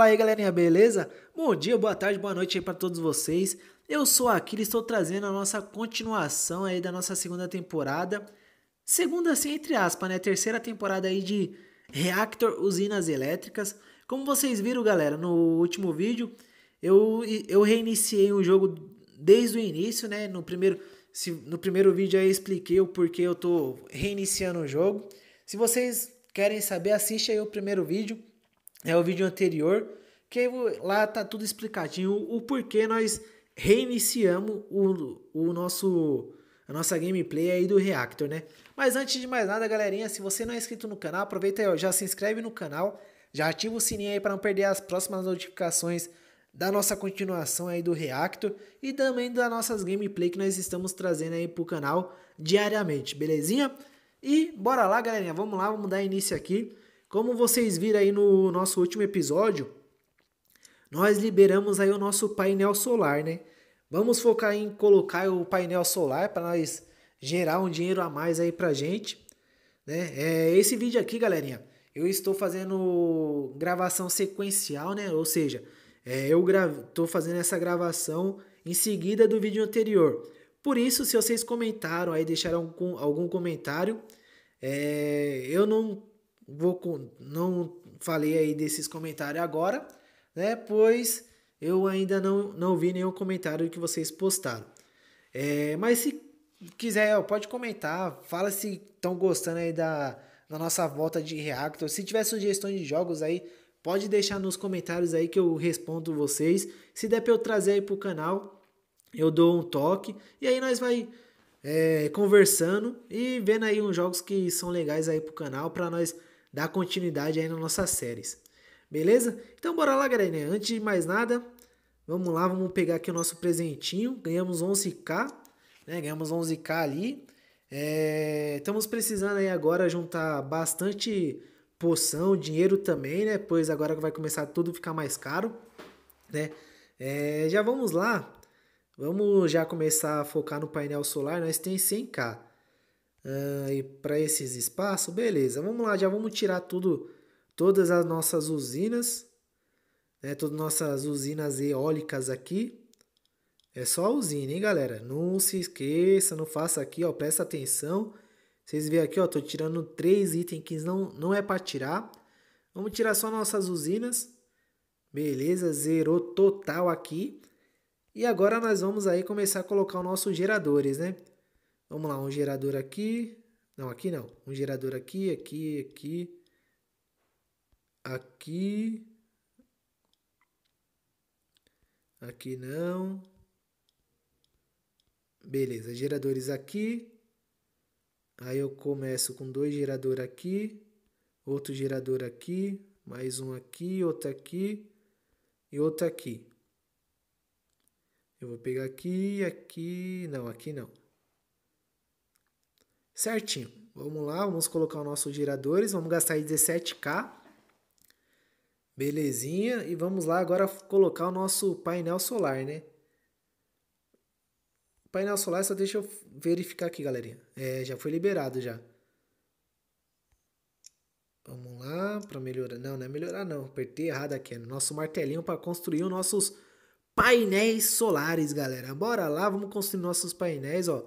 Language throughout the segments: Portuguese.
Fala aí galerinha, beleza? Bom dia, boa tarde, boa noite aí para todos vocês. Eu sou e estou trazendo a nossa continuação aí da nossa segunda temporada. Segunda assim, entre aspas, né? Terceira temporada aí de Reactor Usinas Elétricas. Como vocês viram, galera, no último vídeo, eu, eu reiniciei o jogo desde o início, né? No primeiro, se, no primeiro vídeo aí eu expliquei o porquê eu tô reiniciando o jogo. Se vocês querem saber, assiste aí o primeiro vídeo é o vídeo anterior, que lá tá tudo explicadinho o porquê nós reiniciamos o, o nosso a nossa gameplay aí do Reactor, né? Mas antes de mais nada, galerinha, se você não é inscrito no canal, aproveita aí, ó, já se inscreve no canal, já ativa o sininho aí para não perder as próximas notificações da nossa continuação aí do Reactor e também das nossas gameplay que nós estamos trazendo aí pro canal diariamente, belezinha? E bora lá, galerinha, vamos lá, vamos dar início aqui. Como vocês viram aí no nosso último episódio, nós liberamos aí o nosso painel solar, né? Vamos focar em colocar o painel solar para nós gerar um dinheiro a mais aí para gente, né? É esse vídeo aqui, galerinha. Eu estou fazendo gravação sequencial, né? Ou seja, é, eu estou fazendo essa gravação em seguida do vídeo anterior. Por isso, se vocês comentaram aí, deixaram algum, algum comentário, é, eu não vou não falei aí desses comentários agora, né? Pois eu ainda não, não vi nenhum comentário que vocês postaram. É, mas se quiser, pode comentar, fala se estão gostando aí da, da nossa volta de Reactor. Se tiver sugestões de jogos aí, pode deixar nos comentários aí que eu respondo vocês. Se der para eu trazer aí pro canal, eu dou um toque e aí nós vai é, conversando e vendo aí uns jogos que são legais aí pro canal para nós dar continuidade aí nas nossas séries. Beleza? Então bora lá, Né? Antes de mais nada, vamos lá, vamos pegar aqui o nosso presentinho. Ganhamos 11k, né? Ganhamos 11k ali. É... Estamos precisando aí agora juntar bastante poção, dinheiro também, né? Pois agora vai começar tudo ficar mais caro, né? É... Já vamos lá. Vamos já começar a focar no painel solar. Nós temos 100k e para esses espaços, beleza. Vamos lá, já vamos tirar tudo, todas as nossas usinas, né? Todas as nossas usinas eólicas aqui. É só a usina, hein, galera? Não se esqueça, não faça aqui, ó, presta atenção. Vocês veem aqui, ó, tô tirando três itens que não, não é para tirar. Vamos tirar só nossas usinas. Beleza, zerou total aqui. E agora nós vamos aí começar a colocar os nossos geradores, né? Vamos lá, um gerador aqui. Não, aqui não. Um gerador aqui, aqui, aqui. Aqui. Aqui não. Beleza, geradores aqui. Aí eu começo com dois geradores aqui, outro gerador aqui, mais um aqui, outro aqui e outro aqui. Eu vou pegar aqui, aqui, não, aqui não certinho. Vamos lá, vamos colocar os nossos giradores, vamos gastar aí 17K. Belezinha, e vamos lá agora colocar o nosso painel solar, né? Painel solar, só deixa eu verificar aqui, galerinha. É, já foi liberado já. Vamos lá, para melhorar. Não, não é melhorar não, apertei errado aqui. É nosso martelinho para construir os nossos painéis solares, galera. Bora lá, vamos construir nossos painéis, ó.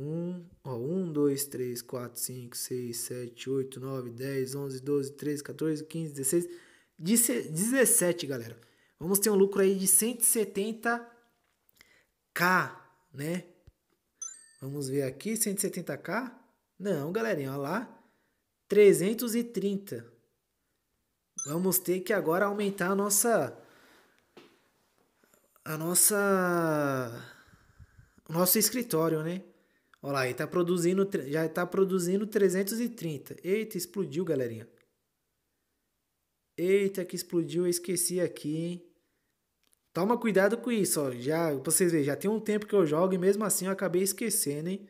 1, ó, 1, 2, 3, 4, 5, 6, 7, 8, 9, 10, 11, 12, 13, 14, 15, 16, 17, galera. Vamos ter um lucro aí de 170k, né? Vamos ver aqui, 170k? Não, galerinha, olha lá, 330. Vamos ter que agora aumentar a nossa a nossa o nosso escritório, né? Olha lá, ele tá produzindo, já está produzindo 330. Eita, explodiu, galerinha. Eita, que explodiu, eu esqueci aqui, hein? Toma cuidado com isso, ó. Já, pra vocês verem, já tem um tempo que eu jogo e mesmo assim eu acabei esquecendo, hein?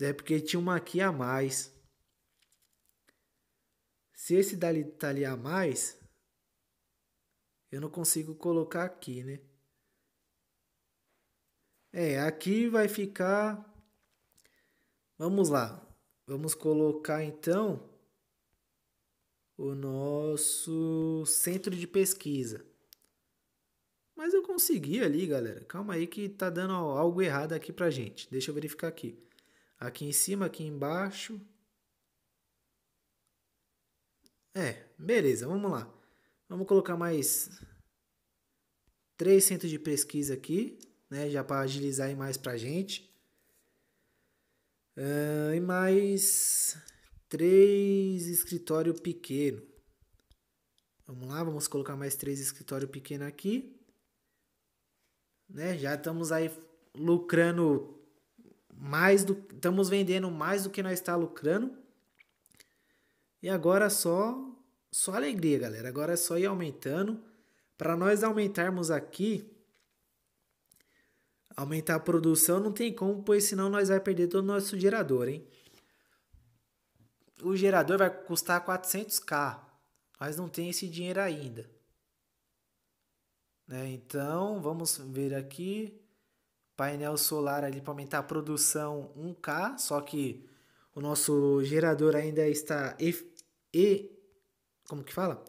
É porque tinha uma aqui a mais. Se esse dali tá ali a mais, eu não consigo colocar aqui, né? É, aqui vai ficar. Vamos lá. Vamos colocar então o nosso centro de pesquisa. Mas eu consegui ali, galera. Calma aí que tá dando algo errado aqui pra gente. Deixa eu verificar aqui. Aqui em cima, aqui embaixo. É, beleza, vamos lá. Vamos colocar mais três centros de pesquisa aqui né? Já para agilizar aí mais pra gente. Uh, e mais três escritório pequeno. Vamos lá, vamos colocar mais três escritório pequeno aqui. Né? Já estamos aí lucrando mais do estamos vendendo mais do que nós está lucrando. E agora só só alegria, galera. Agora é só ir aumentando. Para nós aumentarmos aqui, Aumentar a produção não tem como, pois senão nós vai perder todo o nosso gerador, hein? O gerador vai custar 400k. Mas não tem esse dinheiro ainda. Né? Então, vamos ver aqui. Painel solar ali para aumentar a produção 1k, só que o nosso gerador ainda está e, e como que fala?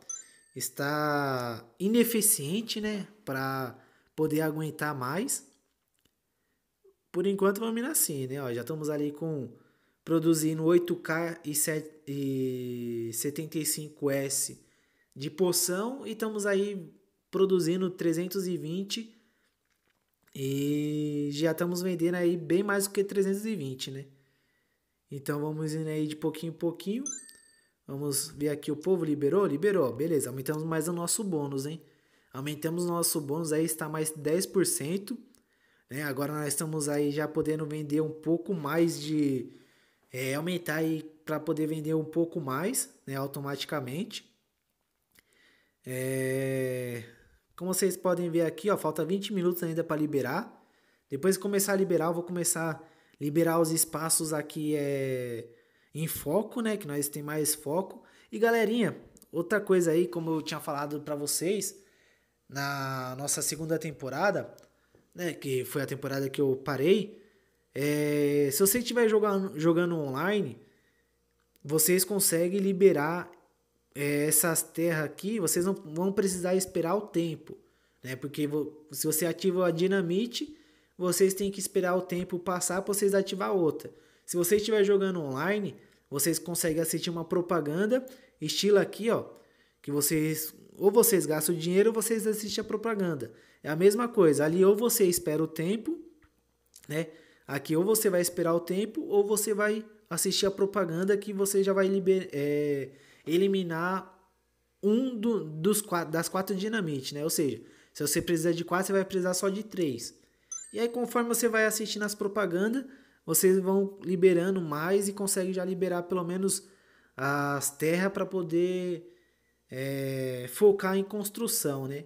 Está ineficiente, né, para poder aguentar mais. Por enquanto vamos indo assim, né? Ó, já estamos ali com produzindo 8K e, 7, e 75S de poção e estamos aí produzindo 320 e já estamos vendendo aí bem mais do que 320, né? Então vamos indo aí de pouquinho em pouquinho. Vamos ver aqui o povo liberou, liberou, beleza. Aumentamos mais o nosso bônus, hein? Aumentamos o nosso bônus aí está mais 10%. Né? Agora nós estamos aí já podendo vender um pouco mais de. É, aumentar aí para poder vender um pouco mais né, automaticamente. É, como vocês podem ver aqui, ó, falta 20 minutos ainda para liberar. Depois de começar a liberar, eu vou começar a liberar os espaços aqui é, em foco, né? Que nós tem mais foco. E galerinha, outra coisa aí, como eu tinha falado para vocês na nossa segunda temporada, né, que foi a temporada que eu parei, é, se você estiver jogando, jogando online, vocês conseguem liberar é, essas terras aqui, vocês não vão precisar esperar o tempo, né? Porque se você ativa a dinamite, vocês têm que esperar o tempo passar para vocês ativar outra. Se você estiver jogando online, vocês conseguem assistir uma propaganda, estilo aqui, ó, que vocês ou vocês gastam dinheiro ou vocês assistem a propaganda. É a mesma coisa. Ali ou você espera o tempo, né? Aqui ou você vai esperar o tempo ou você vai assistir a propaganda que você já vai liber, é, eliminar um do, dos quatro, das quatro dinamites né? Ou seja, se você precisar de quatro, você vai precisar só de três. E aí, conforme você vai assistindo as propagandas, vocês vão liberando mais e consegue já liberar pelo menos as terras para poder é, focar em construção, né?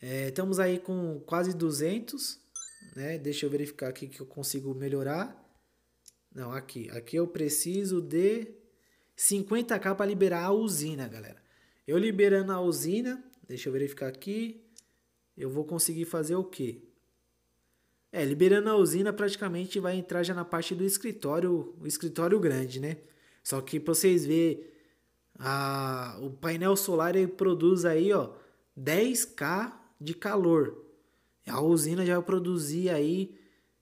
É, estamos aí com quase 200, né? Deixa eu verificar aqui que eu consigo melhorar. Não, aqui. Aqui eu preciso de 50k para liberar a usina, galera. Eu liberando a usina, deixa eu verificar aqui, eu vou conseguir fazer o quê? É, liberando a usina praticamente vai entrar já na parte do escritório, o escritório grande, né? Só que para vocês verem a, o painel solar ele produz aí, ó, 10K de calor. A usina já vai produzir aí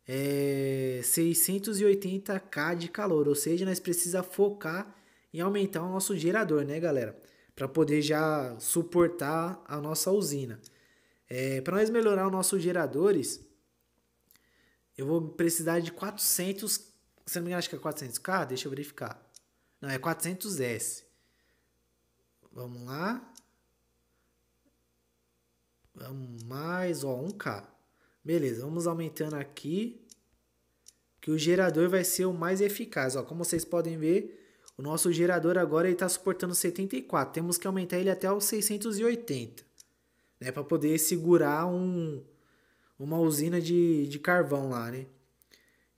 é, 680K de calor, ou seja, nós precisamos focar em aumentar o nosso gerador, né, galera? Para poder já suportar a nossa usina. É, Para nós melhorar os nossos geradores, eu vou precisar de 400, se não me engano, acho que é 400K, deixa eu verificar. Não, é 400S. Vamos lá. Vamos mais, ó, 1K. Beleza, vamos aumentando aqui. Que o gerador vai ser o mais eficaz. Ó, como vocês podem ver, o nosso gerador agora está suportando 74. Temos que aumentar ele até os 680. Né, para poder segurar um, uma usina de, de carvão lá, né?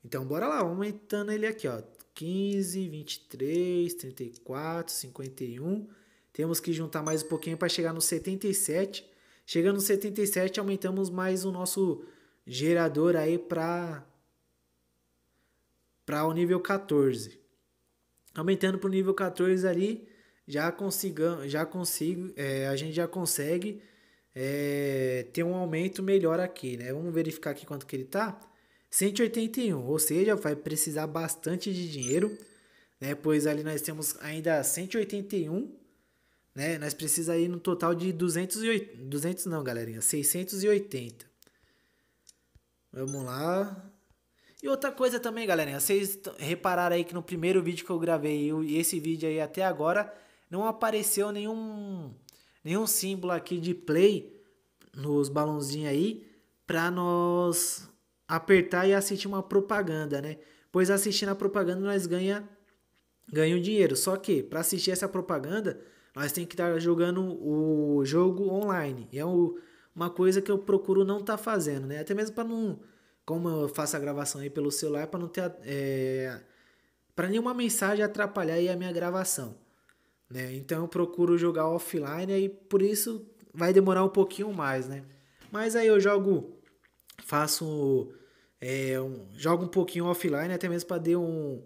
Então, bora lá, aumentando ele aqui, ó. 15, 23, 34, 51... Temos que juntar mais um pouquinho para chegar no 77. Chegando no 77, aumentamos mais o nosso gerador aí para para o nível 14. Aumentando para o nível 14 ali, já consigo, já consigo, é, a gente já consegue é, ter um aumento melhor aqui, né? Vamos verificar aqui quanto que ele tá. 181, ou seja, vai precisar bastante de dinheiro, né? Pois ali nós temos ainda 181 né? Nós precisamos aí no total de 208, 200 não, galerinha, 680. Vamos lá. E outra coisa também, galerinha, vocês repararam aí que no primeiro vídeo que eu gravei e esse vídeo aí até agora não apareceu nenhum nenhum símbolo aqui de play nos balãozinhos aí para nós apertar e assistir uma propaganda, né? Pois assistindo a propaganda nós ganha ganha dinheiro. Só que para assistir essa propaganda, nós temos que estar jogando o jogo online. E é uma coisa que eu procuro não estar tá fazendo, né? Até mesmo para não. Como eu faço a gravação aí pelo celular, para não ter. É, para nenhuma mensagem atrapalhar aí a minha gravação. Né? Então eu procuro jogar offline e por isso vai demorar um pouquinho mais, né? Mas aí eu jogo. Faço. É, um, jogo um pouquinho offline, até mesmo para ter um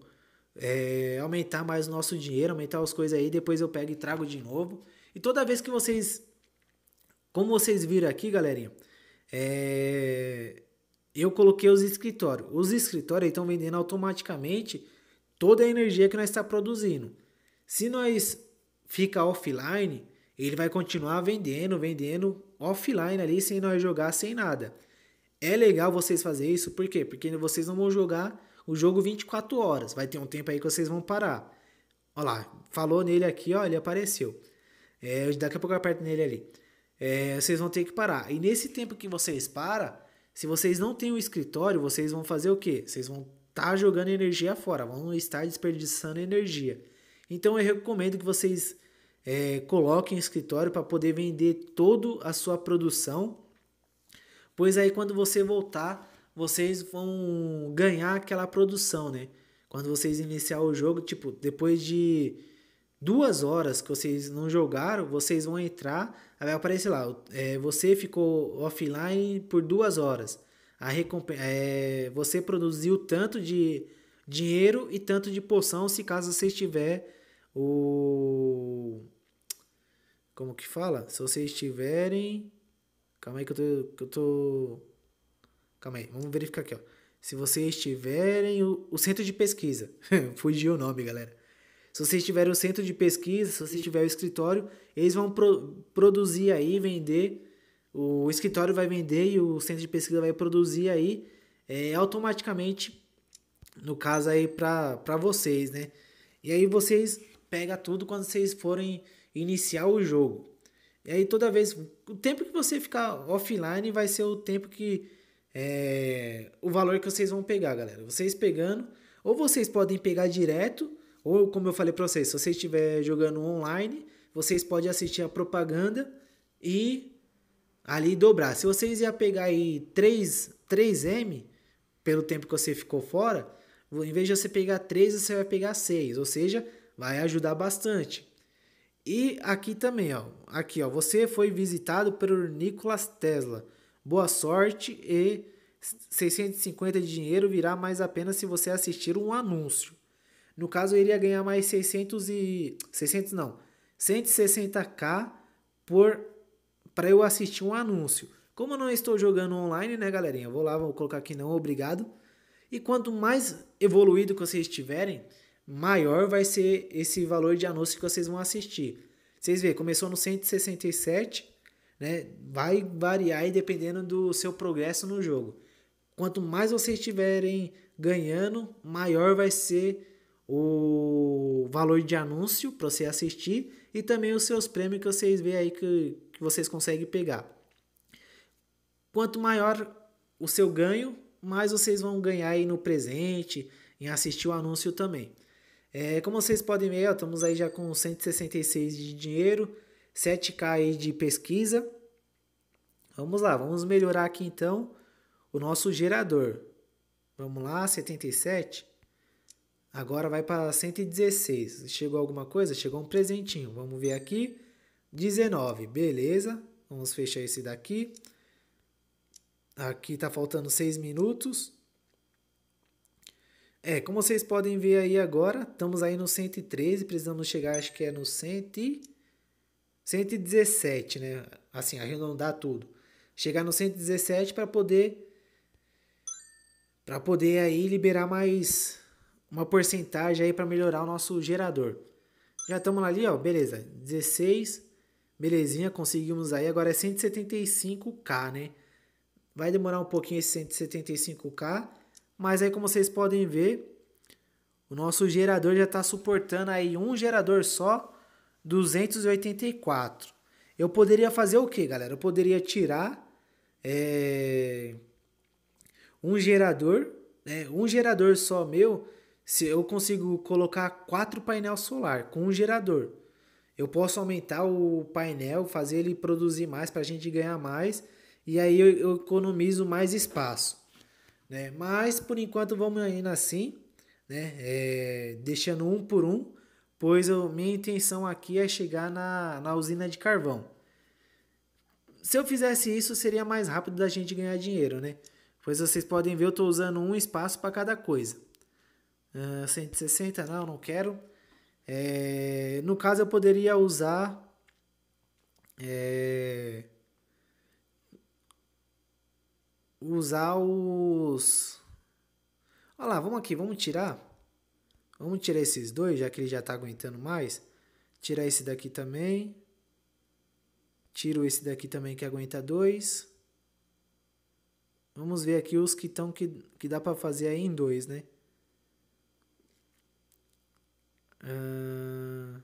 é, aumentar mais o nosso dinheiro, aumentar as coisas aí, depois eu pego e trago de novo. E toda vez que vocês. Como vocês viram aqui, galerinha, é, eu coloquei os escritórios. Os escritórios estão vendendo automaticamente toda a energia que nós está produzindo. Se nós fica offline, ele vai continuar vendendo, vendendo offline ali sem nós jogar sem nada. É legal vocês fazer isso, por quê? Porque vocês não vão jogar o jogo 24 horas, vai ter um tempo aí que vocês vão parar. Olha lá, falou nele aqui, ó, ele apareceu. É, daqui a pouco eu aperto nele ali. É, vocês vão ter que parar. E nesse tempo que vocês param, se vocês não têm o um escritório, vocês vão fazer o quê? Vocês vão estar tá jogando energia fora, vão estar desperdiçando energia. Então eu recomendo que vocês é, coloquem escritório para poder vender toda a sua produção, pois aí quando você voltar vocês vão ganhar aquela produção, né? Quando vocês iniciar o jogo, tipo, depois de duas horas que vocês não jogaram, vocês vão entrar, aí vai aparecer lá, é, você ficou offline por duas horas. A recompensa, é, você produziu tanto de dinheiro e tanto de poção se caso você estiver o como que fala? Se vocês tiverem. Calma aí que eu tô. Que eu tô Calma aí, vamos verificar aqui, ó. Se vocês tiverem o, o centro de pesquisa, fugiu o nome, galera. Se vocês tiverem o centro de pesquisa, se vocês tiverem o escritório, eles vão pro, produzir aí, vender. O escritório vai vender e o centro de pesquisa vai produzir aí é, automaticamente, no caso aí para vocês, né? E aí vocês pega tudo quando vocês forem iniciar o jogo. E aí toda vez, o tempo que você ficar offline vai ser o tempo que é, o valor que vocês vão pegar, galera. Vocês pegando, ou vocês podem pegar direto, ou como eu falei para vocês, se você estiver jogando online, vocês podem assistir a propaganda e ali dobrar. Se vocês ia pegar aí 3, 3M, pelo tempo que você ficou fora, em vez de você pegar 3, você vai pegar 6, ou seja, vai ajudar bastante. E aqui também, ó, aqui, ó, você foi visitado por Nikola Tesla Boa sorte e 650 de dinheiro virá mais apenas se você assistir um anúncio. No caso, eu ia ganhar mais 600 e 600 não, 160k por para eu assistir um anúncio. Como eu não estou jogando online, né, galerinha? vou lá, vou colocar aqui não, obrigado. E quanto mais evoluído que vocês estiverem, maior vai ser esse valor de anúncio que vocês vão assistir. Vocês vê, começou no 167 né? Vai variar dependendo do seu progresso no jogo. Quanto mais vocês estiverem ganhando, maior vai ser o valor de anúncio para você assistir e também os seus prêmios que vocês vê aí que, que vocês conseguem pegar. Quanto maior o seu ganho, mais vocês vão ganhar aí no presente, em assistir o anúncio também. É, como vocês podem ver, ó, estamos aí já com 166 de dinheiro, 7K aí de pesquisa. Vamos lá, vamos melhorar aqui então o nosso gerador. Vamos lá, 77. Agora vai para 116. Chegou alguma coisa? Chegou um presentinho. Vamos ver aqui. 19, beleza. Vamos fechar esse daqui. Aqui está faltando 6 minutos. É, como vocês podem ver aí agora, estamos aí no 113, precisamos chegar, acho que é no 113. 117, né? Assim, arredondar tudo. Chegar no 117 para poder para poder aí liberar mais uma porcentagem aí para melhorar o nosso gerador. Já estamos ali, ó, beleza, 16, belezinha, conseguimos aí, agora é 175k, né? Vai demorar um pouquinho esse 175k, mas aí como vocês podem ver, o nosso gerador já está suportando aí um gerador só 284. Eu poderia fazer o que, galera? Eu poderia tirar é, um gerador, né? um gerador só meu, se eu consigo colocar quatro painéis solar com um gerador. Eu posso aumentar o painel, fazer ele produzir mais para a gente ganhar mais e aí eu, eu economizo mais espaço. Né? Mas por enquanto vamos ainda assim, né? É, deixando um por um pois eu, minha intenção aqui é chegar na, na usina de carvão. Se eu fizesse isso, seria mais rápido da gente ganhar dinheiro, né? Pois vocês podem ver, eu estou usando um espaço para cada coisa. Uh, ah, 160, não, não quero. É, no caso, eu poderia usar... É, usar os... Olha lá, vamos aqui, vamos tirar Vamos tirar esses dois, já que ele já está aguentando mais. Tirar esse daqui também. Tiro esse daqui também que aguenta dois. Vamos ver aqui os que estão que, que dá para fazer aí em dois, né? Ah,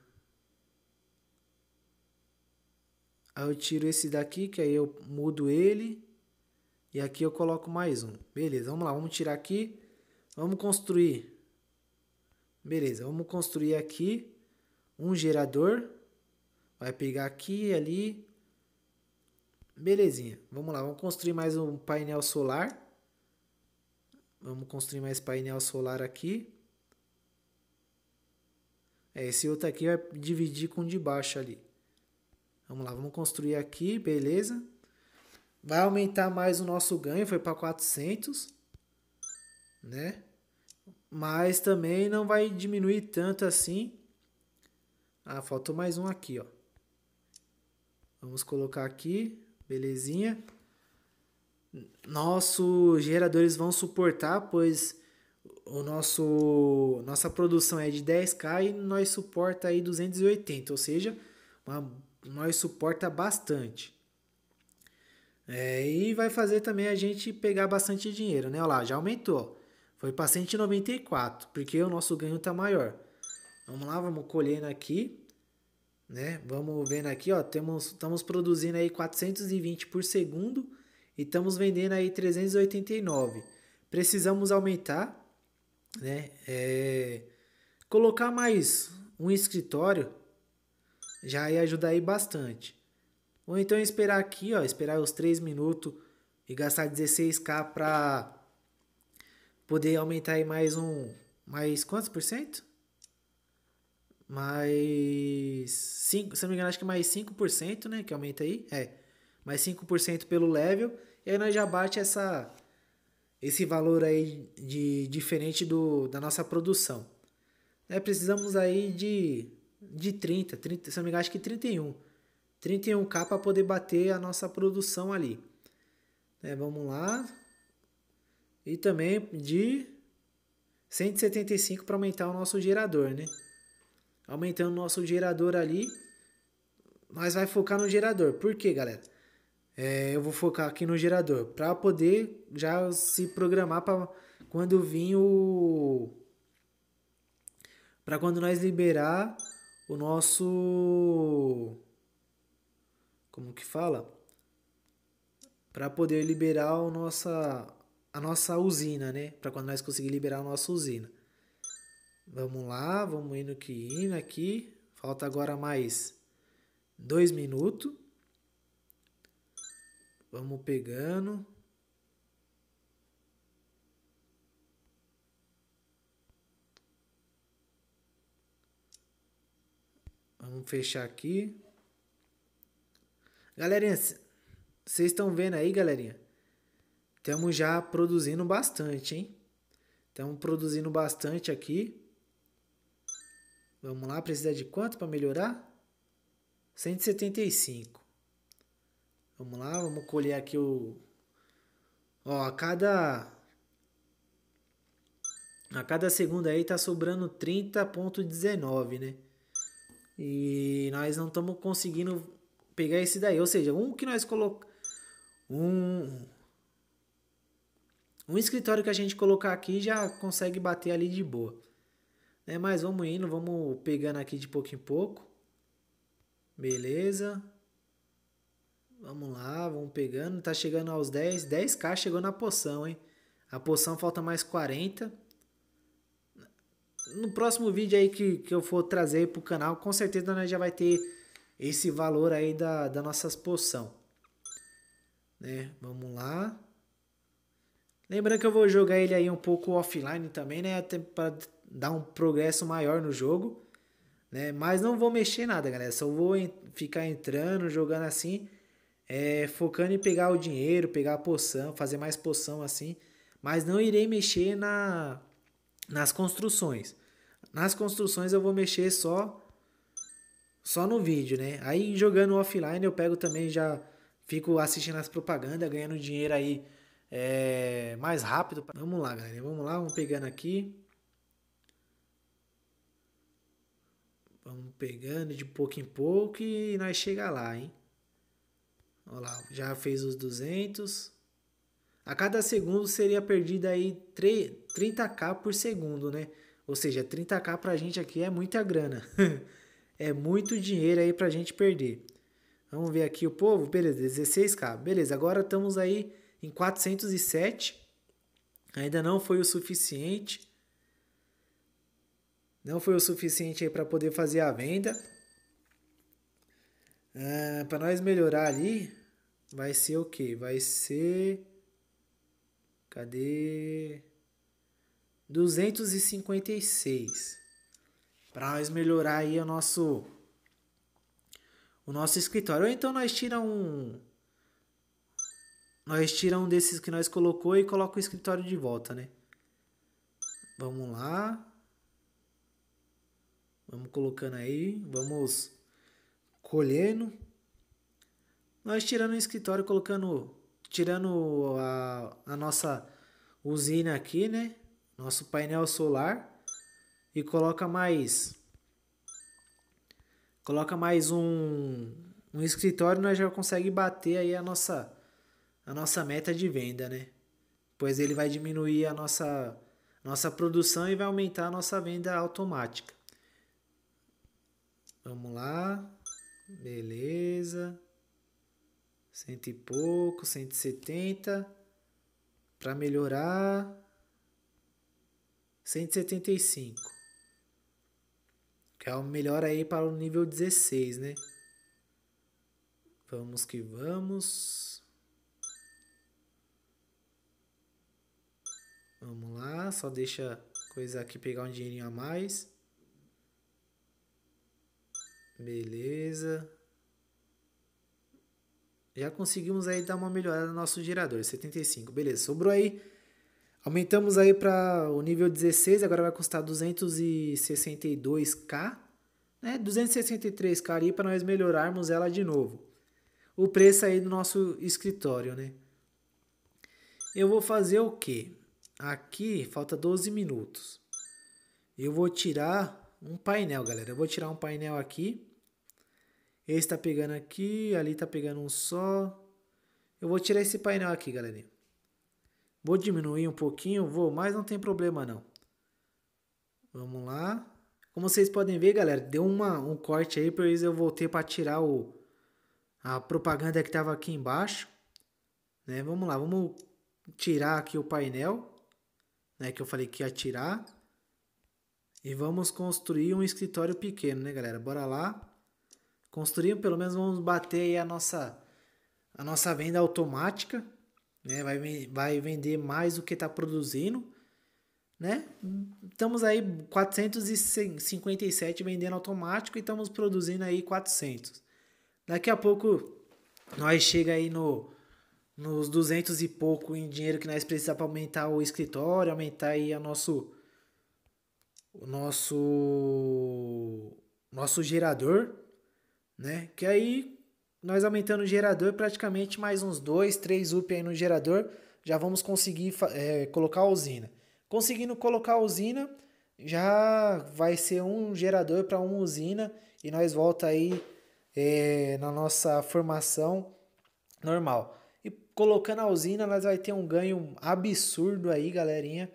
aí eu tiro esse daqui, que aí eu mudo ele. E aqui eu coloco mais um. Beleza, vamos lá, vamos tirar aqui. Vamos construir Beleza, vamos construir aqui um gerador. Vai pegar aqui ali. Belezinha. Vamos lá, vamos construir mais um painel solar. Vamos construir mais painel solar aqui. É, esse outro aqui vai dividir com o de baixo ali. Vamos lá, vamos construir aqui, beleza. Vai aumentar mais o nosso ganho, foi para 400, né? mas também não vai diminuir tanto assim. Ah, faltou mais um aqui, ó. Vamos colocar aqui, belezinha. Nossos geradores vão suportar, pois o nosso nossa produção é de 10k e nós suporta aí 280, ou seja, uma, nós suporta bastante. É, e vai fazer também a gente pegar bastante dinheiro, né? Olha lá, já aumentou. Foi para 194, porque o nosso ganho está maior. Vamos lá, vamos colhendo aqui, né? Vamos vendo aqui, ó, temos estamos produzindo aí 420 por segundo e estamos vendendo aí 389. Precisamos aumentar, né? É, colocar mais um escritório já ia ajudar aí bastante. Ou então esperar aqui, ó, esperar os 3 minutos e gastar 16k para poder aumentar aí mais um. Mais quantos por cento? Mais. cinco se não me engano, acho que mais 5%, né? Que aumenta aí. É. Mais 5% pelo level. E aí nós já bate essa, esse valor aí de diferente do, da nossa produção. É, precisamos aí de, de 30, 30, se não me engano, acho que 31. 31k para poder bater a nossa produção ali. É, vamos lá. E também de 175 para aumentar o nosso gerador, né? Aumentando o nosso gerador ali, mas vai focar no gerador. Por quê, galera? É, eu vou focar aqui no gerador para poder já se programar para quando vir o para quando nós liberar o nosso como que fala para poder liberar o nossa a nossa usina, né? Para quando nós conseguir liberar a nossa usina. Vamos lá, vamos indo que indo aqui. Falta agora mais dois minutos. Vamos pegando. Vamos fechar aqui. Galerinha, vocês estão vendo aí, galerinha? Estamos já produzindo bastante, hein? Estamos produzindo bastante aqui. Vamos lá, precisa de quanto para melhorar? 175. Vamos lá, vamos colher aqui o... Ó, a cada... A cada segunda aí tá sobrando 30.19, né? E nós não estamos conseguindo pegar esse daí. Ou seja, um que nós colocamos... Um, um escritório que a gente colocar aqui já consegue bater ali de boa. Né? Mas vamos indo, vamos pegando aqui de pouco em pouco. Beleza. Vamos lá, vamos pegando. Tá chegando aos 10. 10k chegou na poção, hein? A poção falta mais 40. No próximo vídeo aí que, que eu for trazer pro canal, com certeza nós já vai ter esse valor aí da, da nossas poção. Né? Vamos lá. Lembrando que eu vou jogar ele aí um pouco offline também, né? Até para dar um progresso maior no jogo, né? Mas não vou mexer nada, galera. Só vou ficar entrando, jogando assim, é, focando em pegar o dinheiro, pegar a poção, fazer mais poção assim. Mas não irei mexer na, nas construções. Nas construções eu vou mexer só só no vídeo, né? Aí jogando offline eu pego também já fico assistindo as propagandas, ganhando dinheiro aí é, mais rápido. Vamos lá, galera. Vamos lá, vamos pegando aqui. Vamos pegando de pouco em pouco e nós chega lá, hein? Olha lá, já fez os 200. A cada segundo seria perdida aí 30k por segundo, né? Ou seja, 30k pra gente aqui é muita grana. é muito dinheiro aí pra gente perder. Vamos ver aqui o povo, beleza, 16k. Beleza, agora estamos aí em 407. Ainda não foi o suficiente. Não foi o suficiente para poder fazer a venda. Ah, para nós melhorar ali, vai ser o que? Vai ser. Cadê? 256. Para nós melhorar aí o nosso o nosso escritório. Ou então nós tiramos um nós tira um desses que nós colocou e coloca o escritório de volta, né? Vamos lá. Vamos colocando aí, vamos colhendo. Nós tirando o escritório, colocando, tirando a, a nossa usina aqui, né? Nosso painel solar e coloca mais coloca mais um, um escritório, nós já consegue bater aí a nossa a nossa meta é de venda, né? Pois ele vai diminuir a nossa, nossa produção e vai aumentar a nossa venda automática. Vamos lá. Beleza. Cento e pouco, 170. Para melhorar, 175. Que é o melhor aí para o nível 16, né? Vamos que vamos. Vamos lá, só deixa coisa aqui pegar um dinheirinho a mais. Beleza. Já conseguimos aí dar uma melhorada no nosso gerador, 75. Beleza, sobrou aí. Aumentamos aí para o nível 16, agora vai custar 262k. Né? 263k ali para nós melhorarmos ela de novo. O preço aí do nosso escritório, né? Eu vou fazer o quê? Aqui falta 12 minutos. Eu vou tirar um painel, galera. Eu vou tirar um painel aqui. Esse tá pegando aqui, ali tá pegando um só. Eu vou tirar esse painel aqui, galerinha. Vou diminuir um pouquinho, vou, mas não tem problema não. Vamos lá. Como vocês podem ver, galera, deu uma, um corte aí, por isso eu voltei para tirar o, a propaganda que estava aqui embaixo. Né? Vamos lá, vamos tirar aqui o painel né, que eu falei que ia tirar. E vamos construir um escritório pequeno, né, galera? Bora lá. Construir, pelo menos vamos bater a nossa a nossa venda automática, né? Vai, vai vender mais do que está produzindo, né? Estamos aí 457 vendendo automático e estamos produzindo aí 400. Daqui a pouco nós chega aí no nos 200 e pouco em dinheiro que nós precisamos para aumentar o escritório, aumentar aí o nosso o nosso nosso gerador, né? Que aí nós aumentando o gerador praticamente mais uns dois, três UP aí no gerador, já vamos conseguir é, colocar a usina. Conseguindo colocar a usina, já vai ser um gerador para uma usina e nós volta aí é, na nossa formação normal colocando a usina, nós vai ter um ganho absurdo aí, galerinha.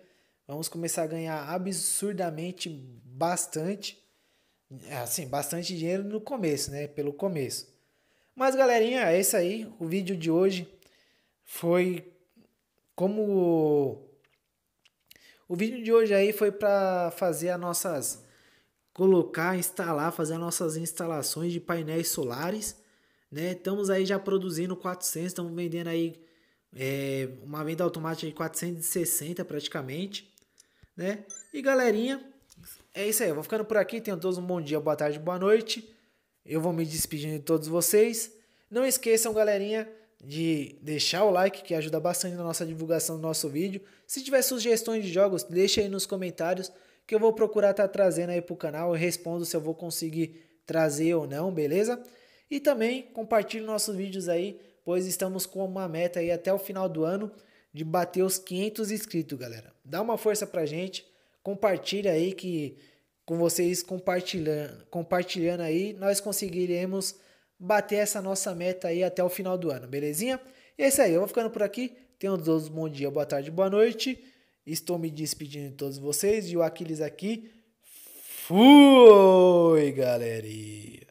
Vamos começar a ganhar absurdamente bastante. Assim, bastante dinheiro no começo, né? Pelo começo. Mas, galerinha, é isso aí. O vídeo de hoje foi como... O vídeo de hoje aí foi para fazer as nossas... Colocar, instalar, fazer as nossas instalações de painéis solares né? Estamos aí já produzindo 400, estamos vendendo aí é, uma venda automática de 460 praticamente, né? E galerinha, é isso aí. Eu vou ficando por aqui. Tenham todos um bom dia, boa tarde, boa noite. Eu vou me despedindo de todos vocês. Não esqueçam, galerinha, de deixar o like, que ajuda bastante na nossa divulgação do nosso vídeo. Se tiver sugestões de jogos, deixa aí nos comentários que eu vou procurar estar tá trazendo aí pro canal. Eu respondo se eu vou conseguir trazer ou não, beleza? E também compartilhe nossos vídeos aí, pois estamos com uma meta aí até o final do ano de bater os 500 inscritos, galera. Dá uma força pra gente, compartilha aí que com vocês compartilhando, compartilhando aí, nós conseguiremos bater essa nossa meta aí até o final do ano, belezinha? E é isso aí, eu vou ficando por aqui. Tenham todos um bom dia, boa tarde, boa noite. Estou me despedindo de todos vocês e o Aquiles aqui. Fui, galerinha!